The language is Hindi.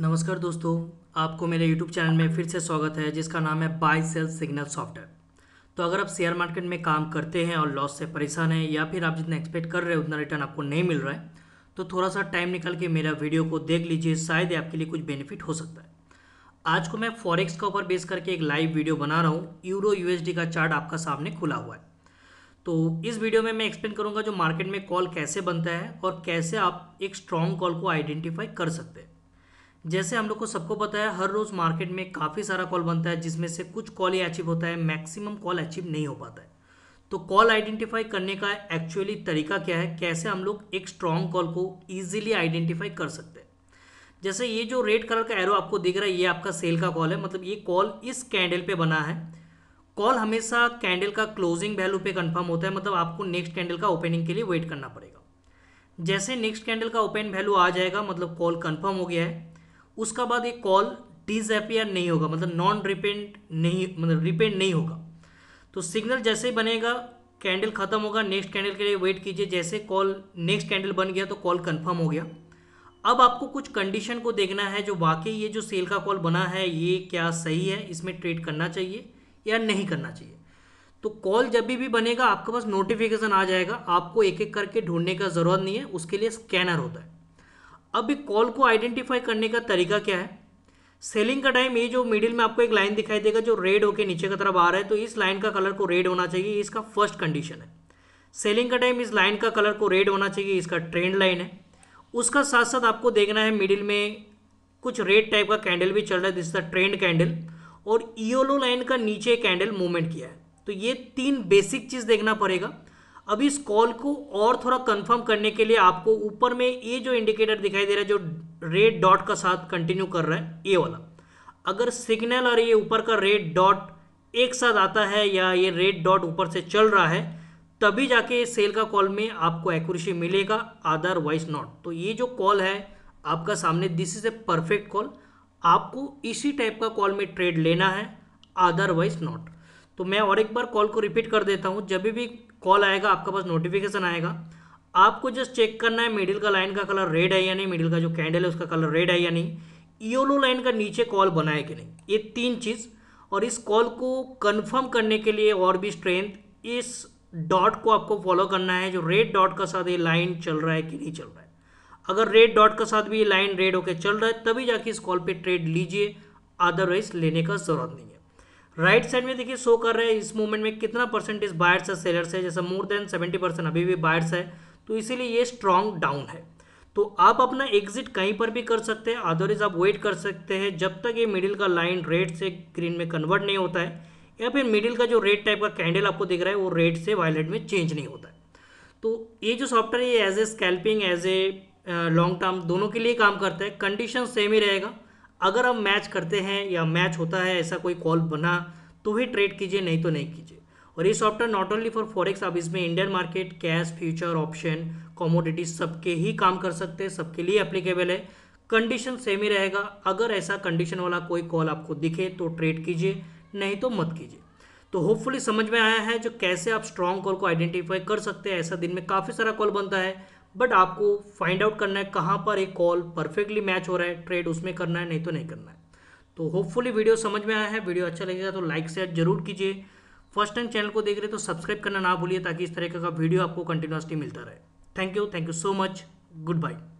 नमस्कार दोस्तों आपको मेरे YouTube चैनल में फिर से स्वागत है जिसका नाम है बाय सेल सिग्नल सॉफ्टवेयर तो अगर आप शेयर मार्केट में काम करते हैं और लॉस से परेशान हैं या फिर आप जितना एक्सपेक्ट कर रहे हैं उतना रिटर्न आपको नहीं मिल रहा है तो थोड़ा सा टाइम निकाल के मेरा वीडियो को देख लीजिए शायद आपके लिए कुछ बेनिफिट हो सकता है आज को मैं फॉरेक्स का ऊपर बेस करके एक लाइव वीडियो बना रहा हूँ यूरो यूएसडी का चार्ट आपका सामने खुला हुआ है तो इस वीडियो में मैं एक्सप्लेन करूँगा जो मार्केट में कॉल कैसे बनता है और कैसे आप एक स्ट्रॉन्ग कॉल को आइडेंटिफाई कर सकते हैं जैसे हम लोग को सबको पता है हर रोज़ मार्केट में काफ़ी सारा कॉल बनता है जिसमें से कुछ कॉल ही अचीव होता है मैक्सिमम कॉल अचीव नहीं हो पाता है तो कॉल आइडेंटिफाई करने का एक्चुअली तरीका क्या है कैसे हम लोग एक स्ट्रॉन्ग कॉल को ईजिली आइडेंटिफाई कर सकते हैं जैसे ये जो रेड कलर का एरो आपको दिख रहा है ये आपका सेल का कॉल है मतलब ये कॉल इस कैंडल पे बना है कॉल हमेशा कैंडल का क्लोजिंग वैल्यू पे कंफर्म होता है मतलब आपको नेक्स्ट कैंडल का ओपनिंग के लिए वेट करना पड़ेगा जैसे नेक्स्ट कैंडल का ओपन वैल्यू आ जाएगा मतलब कॉल कन्फर्म हो गया है उसका बाद ये कॉल डिजेपियर नहीं होगा मतलब नॉन रिपेंट नहीं मतलब रिपेंट नहीं होगा तो सिग्नल जैसे ही बनेगा कैंडल ख़त्म होगा नेक्स्ट कैंडल के लिए वेट कीजिए जैसे कॉल नेक्स्ट कैंडल बन गया तो कॉल कन्फर्म हो गया अब आपको कुछ कंडीशन को देखना है जो वाकई ये जो सेल का कॉल बना है ये क्या सही है इसमें ट्रेड करना चाहिए या नहीं करना चाहिए तो कॉल जब भी बनेगा आपके पास नोटिफिकेशन आ जाएगा आपको एक एक करके ढूंढने का ज़रूरत नहीं है उसके लिए स्कैनर होता है अब कॉल को आइडेंटिफाई करने का तरीका क्या है सेलिंग का टाइम ये जो मिडिल में आपको एक लाइन दिखाई देगा जो रेड होके नीचे की तरफ आ रहा है तो इस लाइन का कलर को रेड होना चाहिए इसका फर्स्ट कंडीशन है सेलिंग का टाइम इस लाइन का कलर को रेड होना चाहिए इसका ट्रेंड लाइन है उसका साथ साथ आपको देखना है मिडिल में कुछ रेड टाइप का कैंडल भी चल रहा है दिस द ट्रेंड कैंडल और ईओलो लाइन का नीचे कैंडल मूवमेंट किया है तो ये तीन बेसिक चीज़ देखना पड़ेगा अब इस कॉल को और थोड़ा कंफर्म करने के लिए आपको ऊपर में ये जो इंडिकेटर दिखाई दे रहा है जो रेड डॉट का साथ कंटिन्यू कर रहा है ये वाला अगर सिग्नल और ये ऊपर का रेड डॉट एक साथ आता है या ये रेड डॉट ऊपर से चल रहा है तभी जाके सेल का कॉल में आपको एक्यूरेसी मिलेगा अदरवाइज नॉट तो ये जो कॉल है आपका सामने this is a perfect call आपको इसी टाइप का कॉल में ट्रेड लेना है अदरवाइज नॉट तो मैं और एक बार कॉल को रिपीट कर देता हूँ जब भी कॉल आएगा आपके पास नोटिफिकेशन आएगा आपको जस्ट चेक करना है मिडिल का लाइन का कलर रेड है या नहीं मिडिल का जो कैंडल है उसका कलर रेड है या नहीं योलो लाइन का नीचे कॉल बनाए कि नहीं ये तीन चीज़ और इस कॉल को कन्फर्म करने के लिए और भी स्ट्रेंथ इस डॉट को आपको फॉलो करना है जो रेड डॉट का साथ ये लाइन चल रहा है कि नहीं चल रहा है अगर रेड डॉट का साथ भी ये लाइन रेड होकर चल रहा है तभी जाके इस कॉल पे ट्रेड लीजिए अदरवाइज लेने का ज़रूरत नहीं है राइट right साइड में देखिए शो कर रहे हैं इस मोमेंट में कितना परसेंटेज बायर्स है सेलर्स है जैसा मोर देन सेवेंटी परसेंट अभी भी बायर्स है तो इसीलिए ये स्ट्रांग डाउन है तो आप अपना एग्जिट कहीं पर भी कर सकते हैं अदरवाइज आप वेट कर सकते हैं जब तक ये मिडिल का लाइन रेड से ग्रीन में कन्वर्ट नहीं होता है या फिर मिडिल का जो रेड टाइप का कैंडल आपको दिख रहा है वो रेड से वायलेट में चेंज नहीं होता है तो ये जो सॉफ्टवेयर ये as a scalping as a long term दोनों के लिए काम करता है कंडीशन सेम ही रहेगा अगर हम मैच करते हैं या मैच होता है ऐसा कोई कॉल बना तो ही ट्रेड कीजिए नहीं तो नहीं कीजिए और ये software not only for forex आप इसमें Indian market cash future option commodities सबके ही काम कर सकते हैं सबके लिए अप्लीकेबल है कंडीशन सेम ही रहेगा अगर ऐसा कंडीशन वाला कोई कॉल आपको दिखे तो ट्रेड कीजिए नहीं तो मत कीजिए तो होपफुली समझ में आया है जो कैसे आप स्ट्रॉन्ग कॉल को आइडेंटिफाई कर सकते हैं ऐसा दिन में काफ़ी सारा कॉल बनता है बट आपको फाइंड आउट करना है कहाँ पर एक कॉल परफेक्टली मैच हो रहा है ट्रेड उसमें करना है नहीं तो नहीं करना है तो होपफुली वीडियो समझ में आया है वीडियो अच्छा लगेगा तो लाइक शेयर जरूर कीजिए फर्स्ट टाइम चैनल को देख रहे तो सब्सक्राइब करना ना भूलिए ताकि इस तरीके का वीडियो आपको कंटिन्यूसली मिलता रहे thank you thank you so much good bye